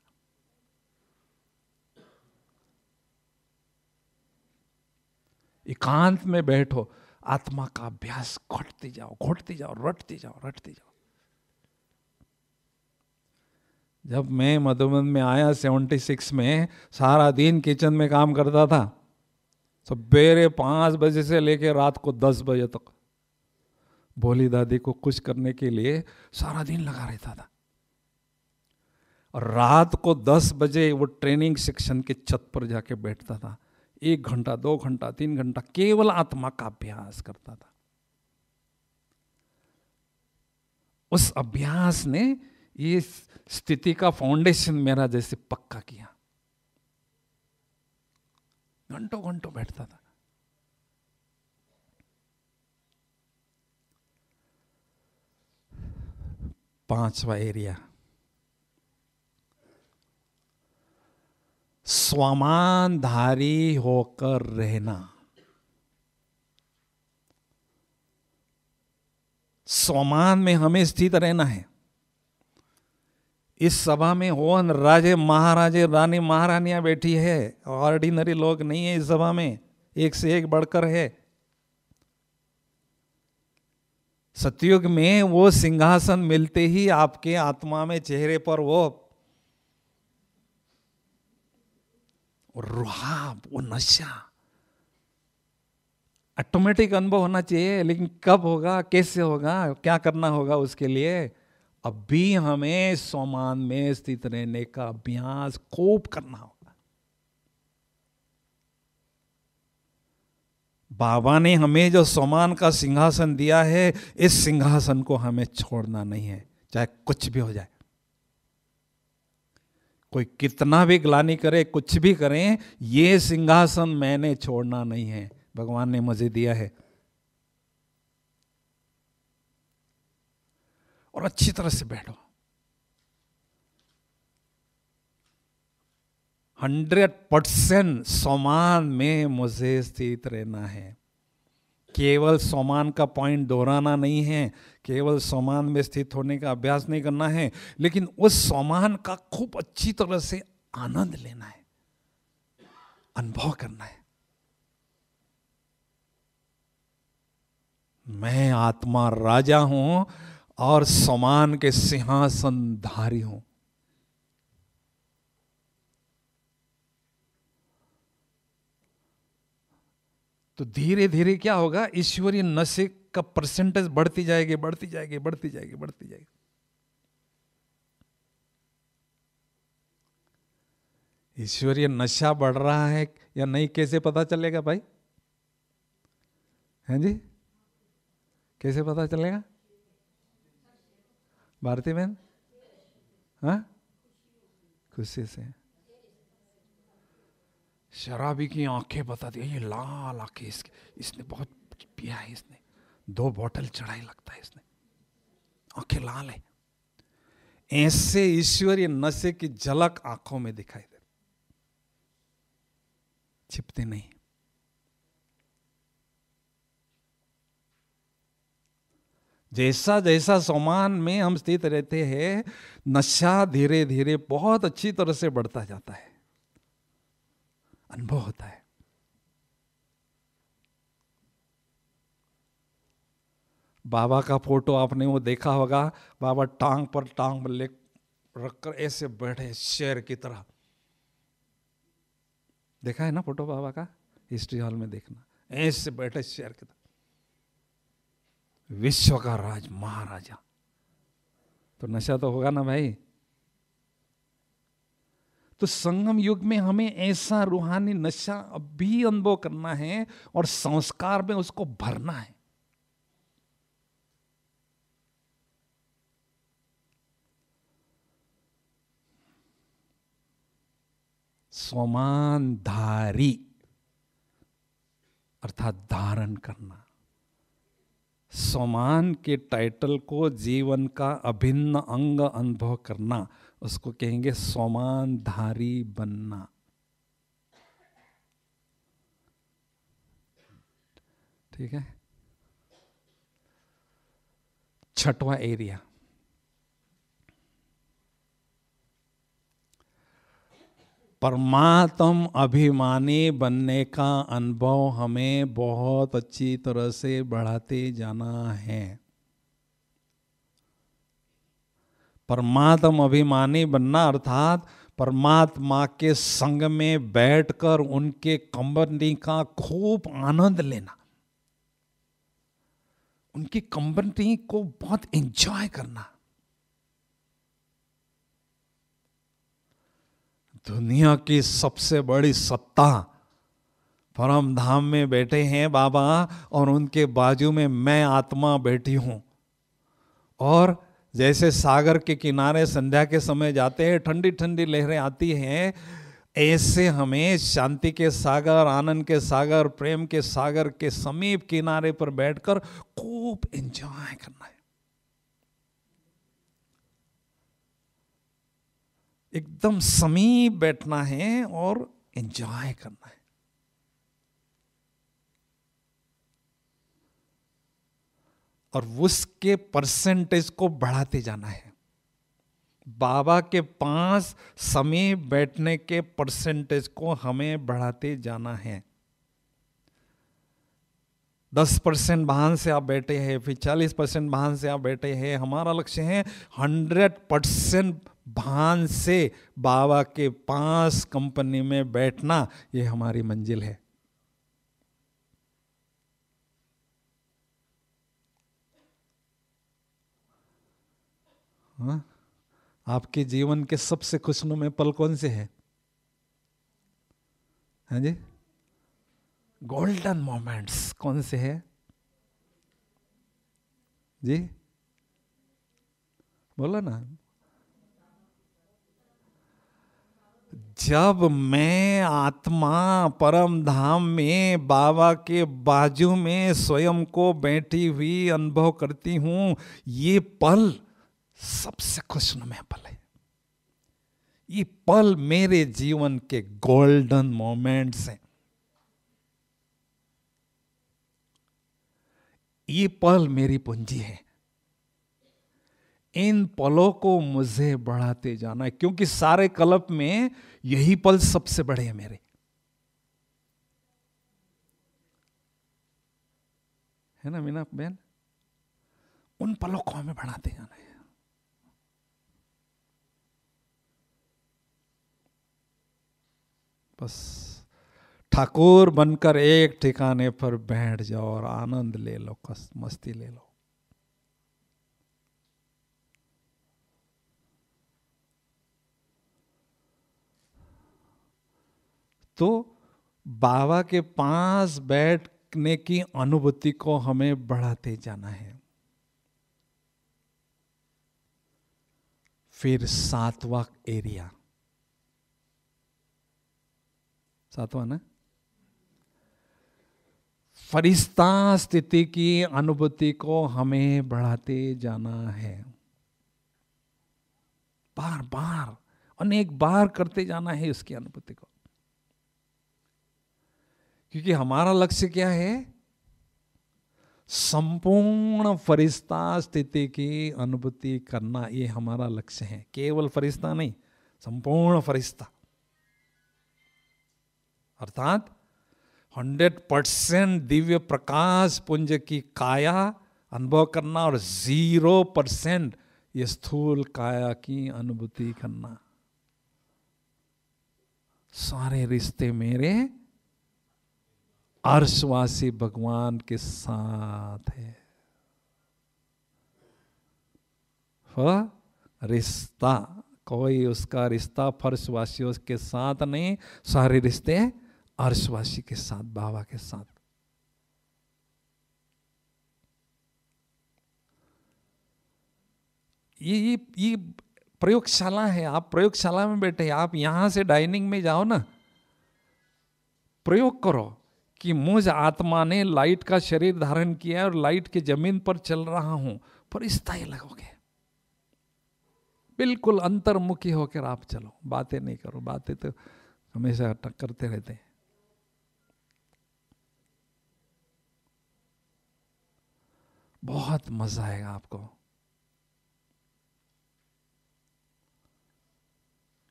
एकांत में बैठो आत्मा का अभ्यास घटते जाओ घटते जाओ रटते जाओ रटते जाओ जब मैं मधुबन में आया सेवेंटी सिक्स में सारा दिन किचन में काम करता था सवेरे पांच बजे से लेके रात को दस बजे तक भोली दादी को खुश करने के लिए सारा दिन लगा रहता था और रात को दस बजे वो ट्रेनिंग सेक्शन के छत पर जाके बैठता था एक घंटा दो घंटा तीन घंटा केवल आत्मा का अभ्यास करता था उस अभ्यास ने ये स्थिति का फाउंडेशन मेरा जैसे पक्का किया घंटों घंटों बैठता था पांचवा एरिया धारी होकर रहना स्वमान में हमें स्थित रहना है इस सभा में ओन राजे महाराजे रानी महारानियां बैठी है ऑर्डिनरी लोग नहीं है इस सभा में एक से एक बढ़कर है सतयुग में वो सिंहासन मिलते ही आपके आत्मा में चेहरे पर वो वो रुहाब वो नशा ऑटोमेटिक अनुभव होना चाहिए लेकिन कब होगा कैसे होगा क्या करना होगा उसके लिए अब भी हमें सोमान में स्थित रहने का अभ्यास खूब करना होगा बाबा ने हमें जो समान का सिंहासन दिया है इस सिंहासन को हमें छोड़ना नहीं है चाहे कुछ भी हो जाए कोई कितना भी ग्लानी करे कुछ भी करें ये सिंहासन मैंने छोड़ना नहीं है भगवान ने मुझे दिया है और अच्छी तरह से बैठो हंड्रेड परसेंट समान में मुझे स्थित रहना है केवल समान का पॉइंट दोहराना नहीं है केवल समान में स्थित होने का अभ्यास नहीं करना है लेकिन उस समान का खूब अच्छी तरह से आनंद लेना है अनुभव करना है मैं आत्मा राजा हूं और समान के सिंहासन धारी हूं तो धीरे धीरे क्या होगा ईश्वरीय नशे का परसेंटेज बढ़ती जाएगी बढ़ती जाएगी बढ़ती जाएगी बढ़ती जाएगी ईश्वरीय नशा बढ़ रहा है या नहीं कैसे पता चलेगा भाई हैं जी कैसे पता चलेगा भारती बहन हाँ खुशी से शराबी की आंखें बताती है ये लाल आंखें इसके इसने बहुत पिया है इसने दो बोतल चढ़ाई लगता है इसने आंखें लाल है ऐसे ईश्वरीय नशे की झलक आंखों में दिखाई दे छिपते नहीं जैसा जैसा समान में हम स्थित रहते हैं नशा धीरे धीरे बहुत अच्छी तरह से बढ़ता जाता है अनुभव होता है बाबा का फोटो आपने वो देखा होगा बाबा टांग पर टांग ले रखकर ऐसे बैठे शेर की तरह देखा है ना फोटो बाबा का हिस्ट्री हॉल में देखना ऐसे बैठे शेर की तरह विश्व का राज महाराजा तो नशा तो होगा ना भाई तो संगम युग में हमें ऐसा रूहानी नशा अभी अनुभव करना है और संस्कार में उसको भरना है धारी अर्थात धारण करना समान के टाइटल को जीवन का अभिन्न अंग अनुभव करना उसको कहेंगे सोमानधारी बनना ठीक है छठवा एरिया परमात्म अभिमानी बनने का अनुभव हमें बहुत अच्छी तरह से बढ़ाते जाना है परमात्म अभिमानी बनना अर्थात परमात्मा के संग में बैठकर उनके कंबनी का खूब आनंद लेना उनकी कंबनी को बहुत एंजॉय करना दुनिया की सबसे बड़ी सत्ता परम धाम में बैठे हैं बाबा और उनके बाजू में मैं आत्मा बैठी हूं और जैसे सागर के किनारे संध्या के समय जाते हैं ठंडी ठंडी लहरें आती हैं ऐसे हमें शांति के सागर आनंद के सागर प्रेम के सागर के समीप किनारे पर बैठकर खूब एंजॉय करना है एकदम समीप बैठना है और एंजॉय करना है। और उसके परसेंटेज को बढ़ाते जाना है बाबा के पास समय बैठने के परसेंटेज को हमें बढ़ाते जाना है दस परसेंट वाहन से आप बैठे हैं फिर चालीस परसेंट वाहन से आप बैठे हैं हमारा लक्ष्य है हंड्रेड परसेंट भान से बाबा के पास कंपनी में बैठना ये हमारी मंजिल है हाँ? आपके जीवन के सबसे खुशनुमे पल कौन से हैं हाँ जी गोल्डन मोमेंट्स कौन से हैं जी बोला ना जब मैं आत्मा परम धाम में बाबा के बाजू में स्वयं को बैठी हुई अनुभव करती हूं ये पल सबसे खुश में पल है ये पल मेरे जीवन के गोल्डन मोमेंट्स हैं ये पल मेरी पूंजी है इन पलों को मुझे बढ़ाते जाना है क्योंकि सारे कलप में यही पल सबसे बड़े हैं मेरे है ना मीना बहन उन पलों को हमें बढ़ाते जाना है बस ठाकुर बनकर एक ठिकाने पर बैठ जाओ और आनंद ले लो कस मस्ती ले लो तो बाबा के पास बैठने की अनुभूति को हमें बढ़ाते जाना है फिर सातवा एरिया सातवां ना फरिश्ता स्थिति की अनुभूति को हमें बढ़ाते जाना है बार बार अनेक बार करते जाना है उसकी अनुभूति को क्योंकि हमारा लक्ष्य क्या है संपूर्ण फरिश्ता स्थिति की अनुभूति करना ये हमारा लक्ष्य है केवल फरिश्ता नहीं संपूर्ण फरिश्ता अर्थात हंड्रेड परसेंट दिव्य प्रकाश पुंज की काया अनुभव करना और जीरो परसेंट ये स्थूल काया की अनुभूति करना सारे रिश्ते मेरे अर्शवासी भगवान के साथ है हाँ, रिश्ता कोई उसका रिश्ता फर्शवासियों के साथ नहीं सारे रिश्ते अर्शवासी के साथ बाबा के साथ ये ये ये प्रयोगशाला है आप प्रयोगशाला में बैठे आप यहां से डाइनिंग में जाओ ना प्रयोग करो कि मुझ आत्मा ने लाइट का शरीर धारण किया और लाइट के जमीन पर चल रहा हूं पर स्थाई लगोगे बिल्कुल अंतर्मुखी होकर आप चलो बातें नहीं करो बातें तो हमेशा करते रहते हैं बहुत मजा आएगा आपको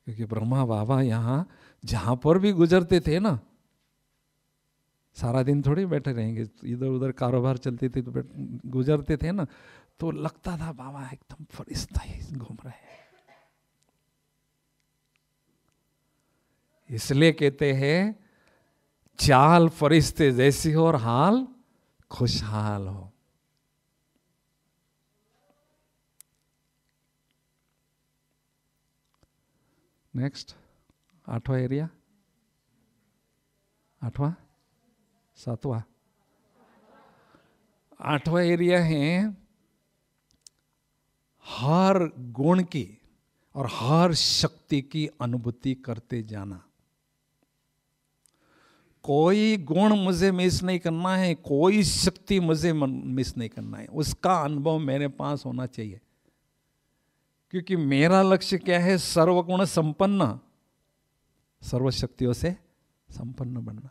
क्योंकि ब्रह्मा बाबा यहां जहां पर भी गुजरते थे ना सारा दिन थोड़ी बैठे रहेंगे इधर उधर कारोबार चलते थे तो गुजरते थे ना तो लगता था बाबा एकदम फरिश्ता ही घूम रहे हैं इसलिए कहते हैं चाल फरिश्ते जैसी हो और हाल खुशहाल हो नेक्स्ट आठवा एरिया आठवा सातवा आठवा एरिया है हर गुण की और हर शक्ति की अनुभूति करते जाना कोई गुण मुझे मिस नहीं करना है कोई शक्ति मुझे मिस नहीं करना है उसका अनुभव मेरे पास होना चाहिए क्योंकि मेरा लक्ष्य क्या है सर्वगुण संपन्न सर्वशक्तियों से संपन्न बनना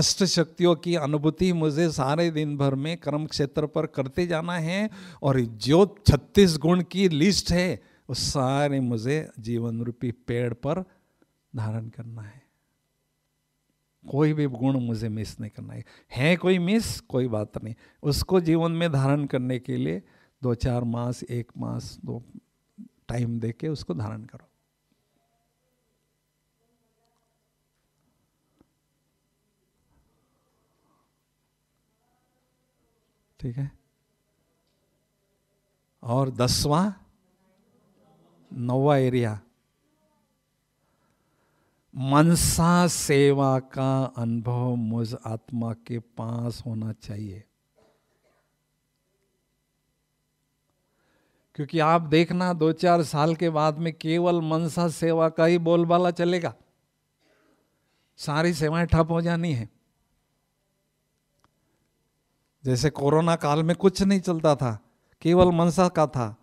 अष्ट शक्तियों की अनुभूति मुझे सारे दिन भर में कर्म क्षेत्र पर करते जाना है और जो छत्तीस गुण की लिस्ट है वो सारे मुझे जीवन रूपी पेड़ पर धारण करना है कोई भी गुण मुझे मिस नहीं करना है है कोई मिस कोई बात नहीं उसको जीवन में धारण करने के लिए दो चार मास एक मास दो टाइम दे के उसको धारण करो ठीक है और दसवा नौवा एरिया मनसा सेवा का अनुभव मुझ आत्मा के पास होना चाहिए क्योंकि आप देखना दो चार साल के बाद में केवल मनसा सेवा का ही बोलबाला चलेगा सारी सेवाएं ठप हो जानी है जैसे कोरोना काल में कुछ नहीं चलता था केवल मनसा का था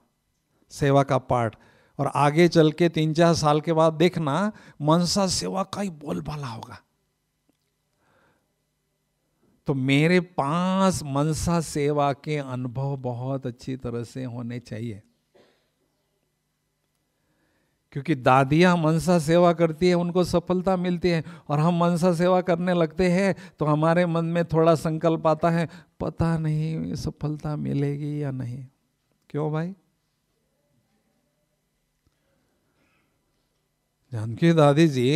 सेवा का पार्ट और आगे चल के तीन चार साल के बाद देखना मनसा सेवा का ही बोलबाला होगा तो मेरे पास मनसा सेवा के अनुभव बहुत अच्छी तरह से होने चाहिए क्योंकि दादियां मनसा सेवा करती है उनको सफलता मिलती है और हम मनसा सेवा करने लगते हैं तो हमारे मन में थोड़ा संकल्प आता है पता नहीं सफलता मिलेगी या नहीं क्यों भाई जानकी दादी जी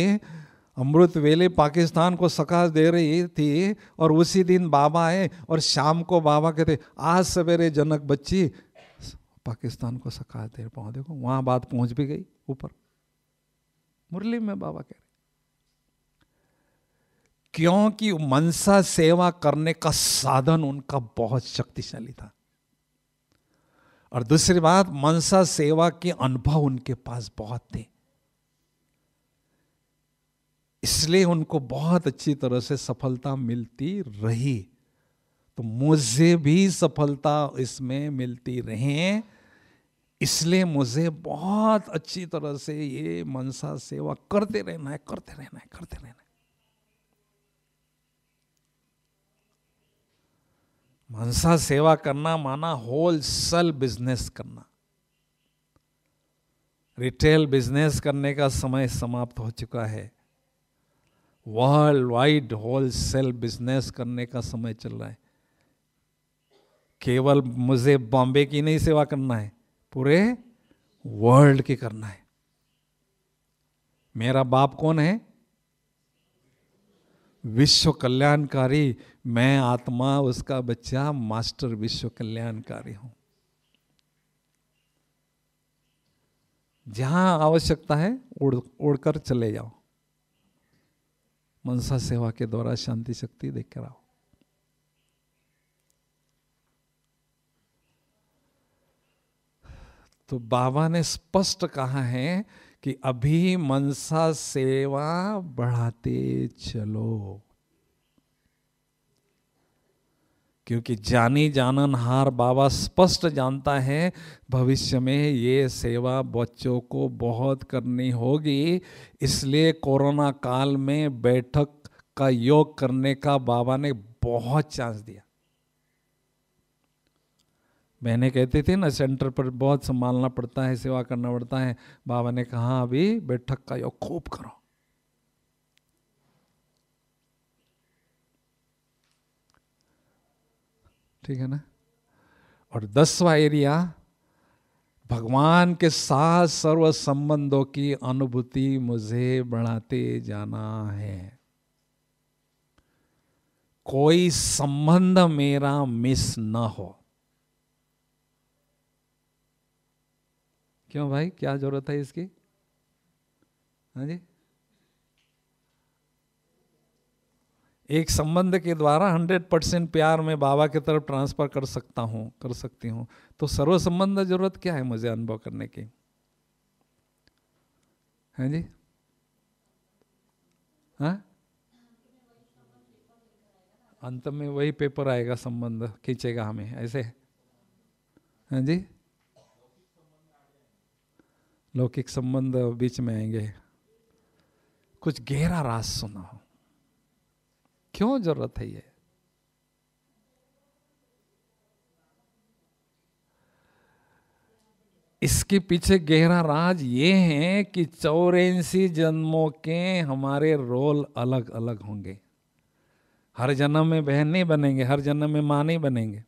अमृत वेले पाकिस्तान को सकाश दे रही थी और उसी दिन बाबा आए और शाम को बाबा कहते आज सवेरे जनक बच्ची पाकिस्तान को सकाश दे पाओ देखो वहाँ बात पहुँच भी गई ऊपर मुरली में बाबा कह रहे क्योंकि मनसा सेवा करने का साधन उनका बहुत शक्तिशाली था और दूसरी बात मनसा सेवा के अनुभव उनके पास बहुत थे इसलिए उनको बहुत अच्छी तरह से सफलता मिलती रही तो मुझे भी सफलता इसमें मिलती रहे इसलिए मुझे बहुत अच्छी तरह से ये मनसा सेवा करते रहना है करते रहना है करते रहना है मनसा सेवा करना माना होल सेल बिजनेस करना रिटेल बिजनेस करने का समय समाप्त हो चुका है world wide wholesale business करने का समय चल रहा है केवल मुझे बॉम्बे की नहीं सेवा करना है पूरे वर्ल्ड की करना है मेरा बाप कौन है विश्व कल्याणकारी मैं आत्मा उसका बच्चा मास्टर विश्व कल्याणकारी हूं जहां आवश्यकता है उड़ उड़कर चले जाओ मनसा सेवा के द्वारा शांति शक्ति देकर आओ तो बाबा ने स्पष्ट कहा है कि अभी मनसा सेवा बढ़ाते चलो क्योंकि जानी जाननहार बाबा स्पष्ट जानता है भविष्य में ये सेवा बच्चों को बहुत करनी होगी इसलिए कोरोना काल में बैठक का योग करने का बाबा ने बहुत चांस दिया मैंने कहते थे ना सेंटर पर बहुत संभालना पड़ता है सेवा करना पड़ता है बाबा ने कहा अभी बैठक का योग खूब करो ठीक है ना और दसवा एरिया भगवान के साथ सर्व संबंधों की अनुभूति मुझे बढ़ाते जाना है कोई संबंध मेरा मिस ना हो क्यों भाई क्या जरूरत है इसकी हाँ जी एक संबंध के द्वारा 100 परसेंट प्यार में बाबा की तरफ ट्रांसफ़र कर सकता हूँ कर सकती हूँ तो सर्व संबंध जरूरत क्या है मुझे अनुभव करने की है जी हाँ अंत में वही पेपर आएगा संबंध खींचेगा हमें ऐसे हाँ जी लौकिक संबंध बीच में आएंगे कुछ गहरा राज सुना हो क्यों जरूरत है ये इसके पीछे गहरा राज ये है कि चौरासी जन्मों के हमारे रोल अलग अलग होंगे हर जन्म में बहन नहीं बनेंगे हर जन्म में मां नहीं बनेंगे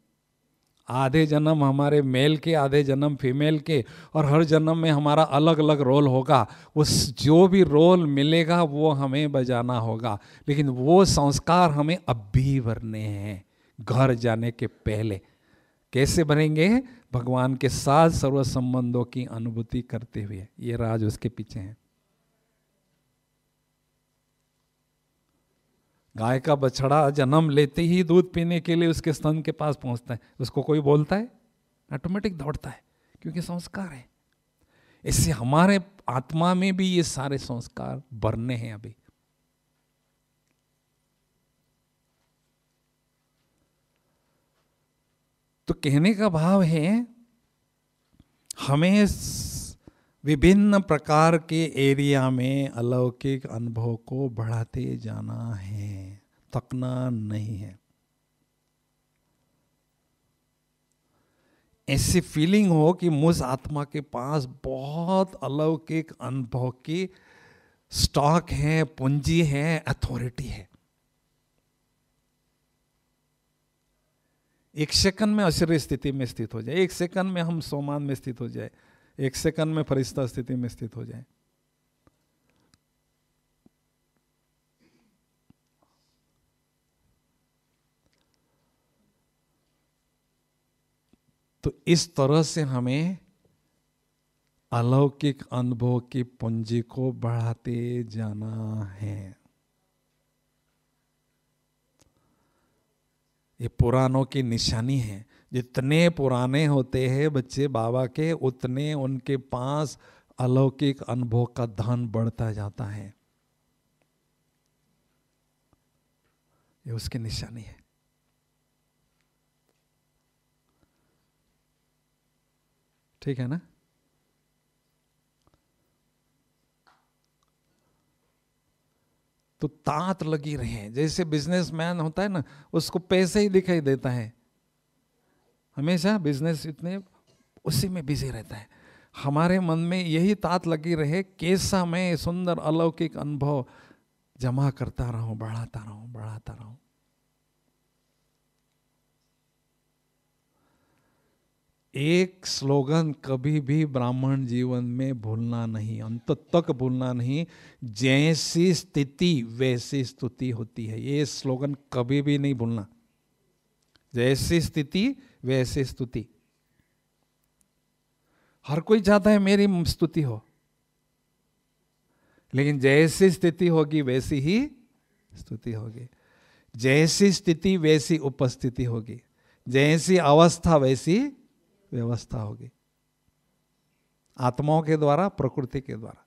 आधे जन्म हमारे मेल के आधे जन्म फीमेल के और हर जन्म में हमारा अलग अलग रोल होगा उस जो भी रोल मिलेगा वो हमें बजाना होगा लेकिन वो संस्कार हमें अब भी भरने हैं घर जाने के पहले कैसे भरेंगे भगवान के साथ सर्व संबंधों की अनुभूति करते हुए ये राज उसके पीछे हैं गाय का बछड़ा जन्म लेते ही दूध पीने के लिए उसके स्तन के पास पहुंचता है उसको कोई बोलता है ऑटोमेटिक दौड़ता है क्योंकि संस्कार है इससे हमारे आत्मा में भी ये सारे संस्कार भरने हैं अभी तो कहने का भाव है हमें विभिन्न प्रकार के एरिया में अलौकिक अनुभव को बढ़ाते जाना है थकना नहीं है ऐसी फीलिंग हो कि मुझ आत्मा के पास बहुत अलौकिक अनुभव की स्टॉक है पूंजी है अथॉरिटी है एक सेकंड में अशर स्थिति में स्थित हो जाए एक सेकंड में हम सोमान में स्थित हो जाए एक सेकंड में फरिश्ता स्थिति में स्थित हो जाए तो इस तरह से हमें अलौकिक अनुभव की पूंजी को बढ़ाते जाना है ये पुराणों की निशानी है जितने पुराने होते हैं बच्चे बाबा के उतने उनके पास अलौकिक अनुभव का धन बढ़ता जाता है ये उसकी निशानी है ठीक है ना तो तात लगी रहे जैसे बिजनेसमैन होता है ना उसको पैसे ही दिखाई देता है हमेशा बिजनेस इतने उसी में बिजी रहता है हमारे मन में यही तात लगी रहे कैसा मैं सुंदर अलौकिक अनुभव जमा करता रहूं बढ़ाता रहूं बढ़ाता रहूं एक स्लोगन कभी भी ब्राह्मण जीवन में भूलना नहीं अंत तक भूलना नहीं जैसी स्थिति वैसी स्तुति होती है ये स्लोगन कभी भी नहीं भूलना जैसी स्थिति वैसी स्तुति हर कोई चाहता है मेरी स्तुति हो लेकिन जैसी स्थिति होगी वैसी ही स्तुति होगी जैसी स्थिति वैसी उपस्थिति होगी जैसी अवस्था वैसी व्यवस्था होगी आत्माओं के द्वारा प्रकृति के द्वारा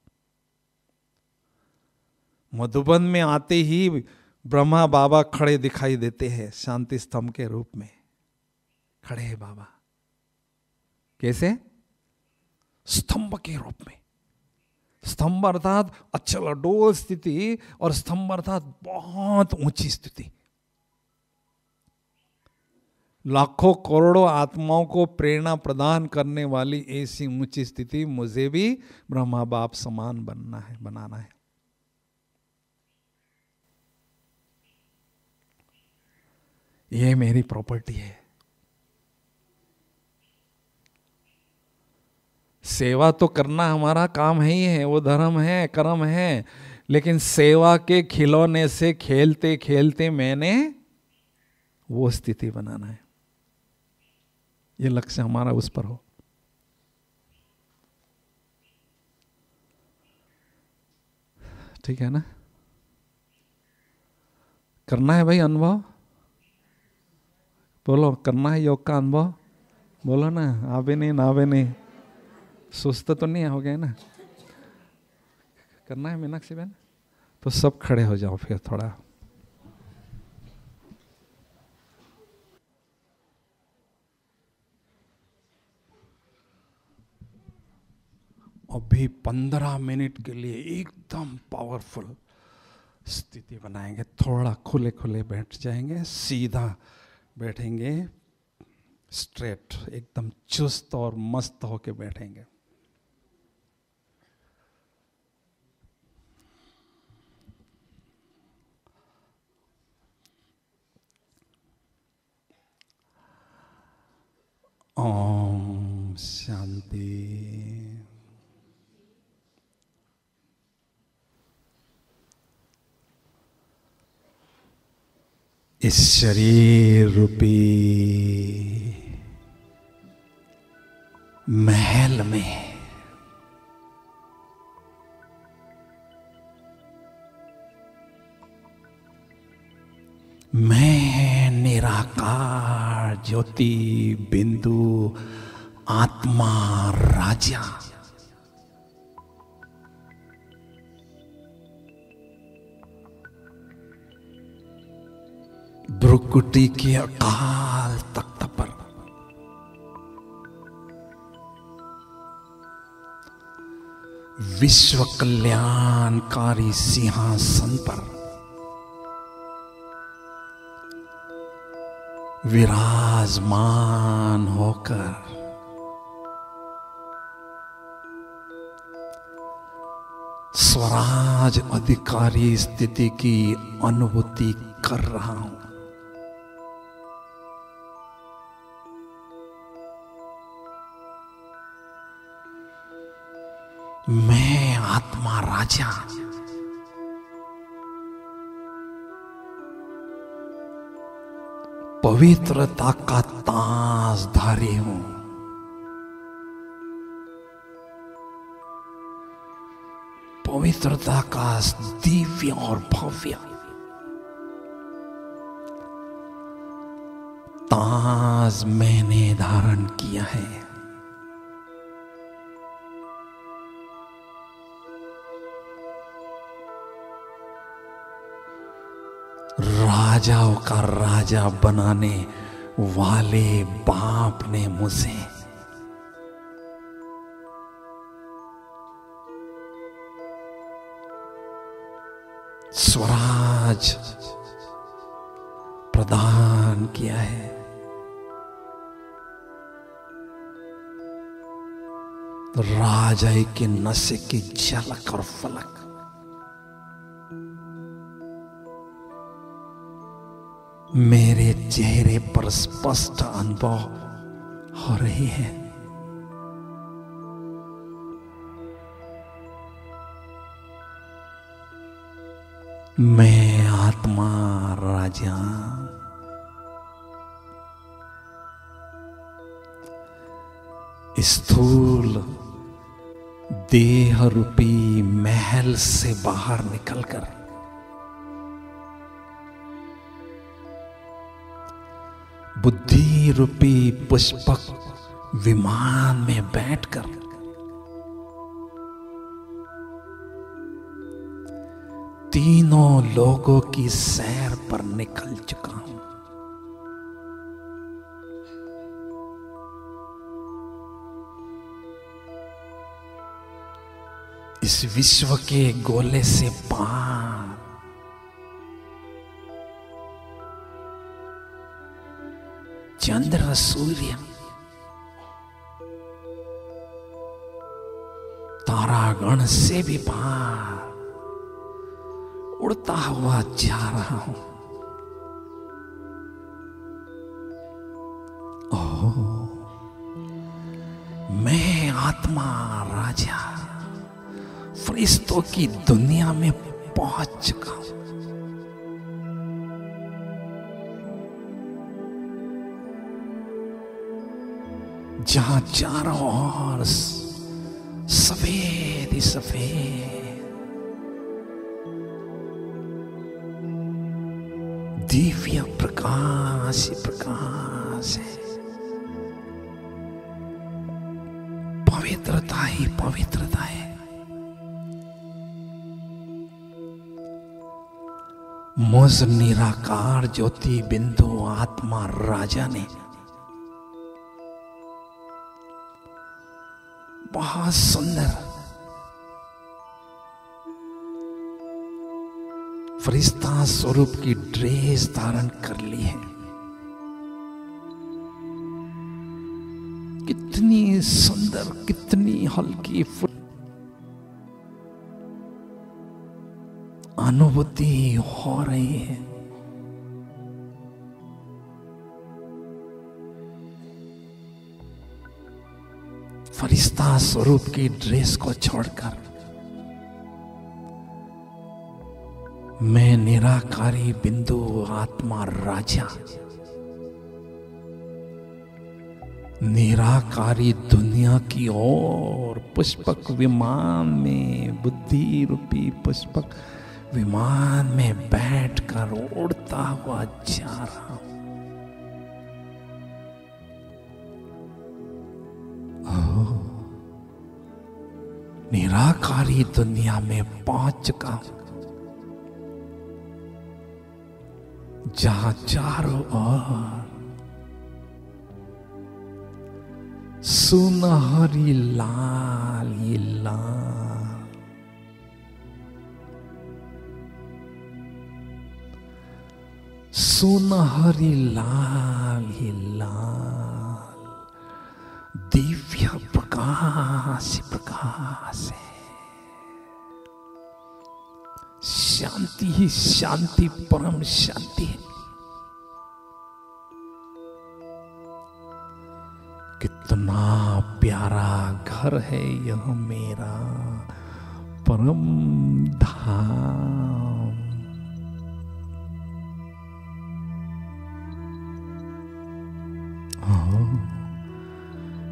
मधुबन में आते ही ब्रह्मा बाबा खड़े दिखाई देते हैं शांति स्तंभ के रूप में खड़े है बाबा कैसे स्तंभ के रूप में स्तंभ अर्थात अच्छा डोल स्थिति और स्तंभ अर्थात बहुत ऊंची स्थिति लाखों करोड़ों आत्माओं को प्रेरणा प्रदान करने वाली ऐसी ऊंची स्थिति मुझे भी ब्रह्मा बाप समान बनना है बनाना है ये मेरी प्रॉपर्टी है सेवा तो करना हमारा काम है ही है वो धर्म है कर्म है लेकिन सेवा के खिलौने से खेलते खेलते मैंने वो स्थिति बनाना है ये लक्ष्य हमारा उस पर हो ठीक है ना करना है भाई अनुभव बोलो करना है योग का अनुभव बोलो ना आवे नहीं ना आवे नहीं सुस्त तो नहीं हो गया ना करना है मीनाक्षी बहन तो सब खड़े हो जाओ फिर थोड़ा अभी पंद्रह मिनट के लिए एकदम पावरफुल स्थिति बनाएंगे थोड़ा खुले खुले बैठ जाएंगे सीधा बैठेंगे स्ट्रेट एकदम चुस्त और मस्त होके बैठेंगे ओम शांति इस शरीर रूपी महल में मैं निराकार ज्योति बिंदु आत्मा राजा रुकुटी के अकाल तख्त पर विश्व कल्याणकारी सिंहासन पर विराजमान होकर स्वराज अधिकारी स्थिति की अनुभूति कर रहा हूं मैं आत्मा राजा पवित्रता का ताज धारी हूं पवित्रता का दिव्य और भव्य ताज मैंने धारण किया है राजाओं का राजा बनाने वाले बाप ने मुझे स्वराज प्रदान किया है राजा के नशे की झलक और फलक मेरे चेहरे पर स्पष्ट अनुभव हो रही है मैं आत्मा राजा स्थूल देह रूपी महल से बाहर निकलकर बुद्धि रूपी पुष्पक विमान में बैठकर तीनों लोगों की सैर पर निकल चुका हूं इस विश्व के गोले से पार चंद्र और सूर्य तारागण से भी पार उड़ता हुआ जा रहा हूं ओ मैं आत्मा राजा फरिश्तों की दुनिया में पहुंच चुका हूं जहां चारों ओर सफेद ही सफेद दिव्य प्रकाश प्रकाश है पवित्रता ही पवित्रता है मोज निराकार ज्योति बिंदु आत्मा राजा ने बहुत सुंदर फरिश्ता स्वरूप की ड्रेस धारण कर ली है कितनी सुंदर कितनी हल्की फुट अनुभूति हो रही है रिश्ता स्वरूप की ड्रेस को छोड़कर मैं निराकारी बिंदु आत्मा राजा निराकारी दुनिया की ओर पुष्पक विमान में बुद्धि रूपी पुष्पक विमान में बैठकर उड़ता हुआ जा रहा हूं निराकारी दुनिया में पांच का जहां चारों ओर सुनहरी लाल ये लाल सुनहरी लाल ये लाल दिव्य प्रकाश प्रकाश है शांति ही शांति परम शांति है कितना प्यारा घर है यह मेरा परम धाम हाँ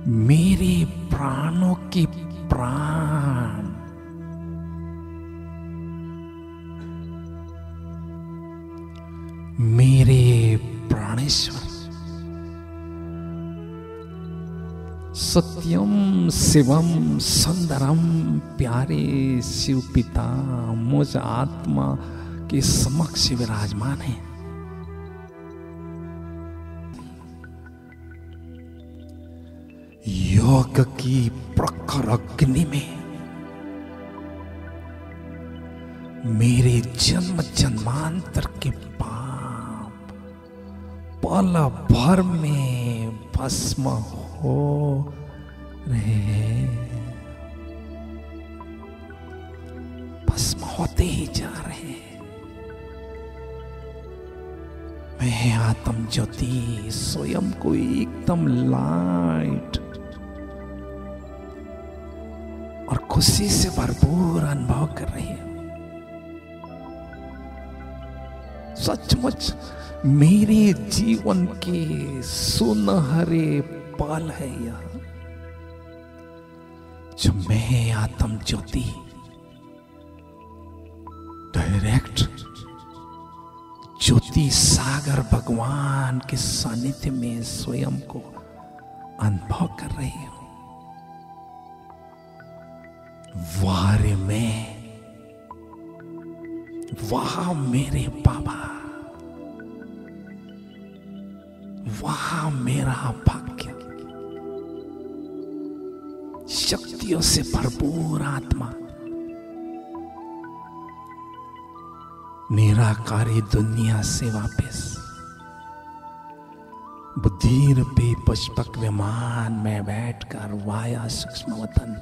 मेरे प्राणों के प्राण मेरे प्राणेश्वर सत्यम शिवम सुंदरम प्यारे शिव पिता मुझ आत्मा के समक्ष विराजमान है योग की प्रखर अग्नि में मेरे जन्म जन्मांतर के पाप पल भर में भस्म हो रहे हैं भस्म होते ही जा रहे हैं मैं आत्म ज्योति स्वयं को एकदम लाइट और खुशी से भरपूर अनुभव कर रही है सचमुच मेरे जीवन के सुनहरे पाल है यह जो मैं आत्म ज्योति डायरेक्ट ज्योति सागर भगवान के सानिध्य में स्वयं को अनुभव कर रही हूं वार में वहां मेरे बाबा वहां मेरा भाग्य शक्तियों से भरपूर आत्मा निराकारी दुनिया से वापस बुद्धि रूपी पुष्पक विमान में बैठकर वाया सूक्ष्म वतन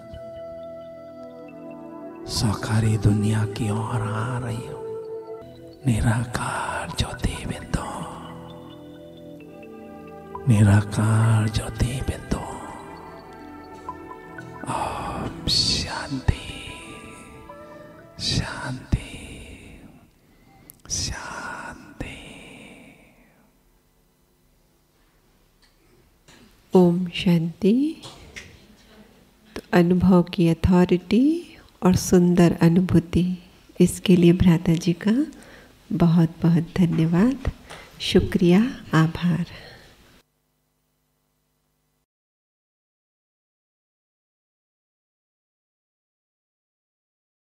साकारी दुनिया की ओर आ रही हो निराकार ज्योति बिंदु निराकार ज्योति बिंदु शांति शांति शांति ओम शांति तो अनुभव की अथॉरिटी और सुंदर अनुभूति इसके लिए भ्राता जी का बहुत बहुत धन्यवाद शुक्रिया आभार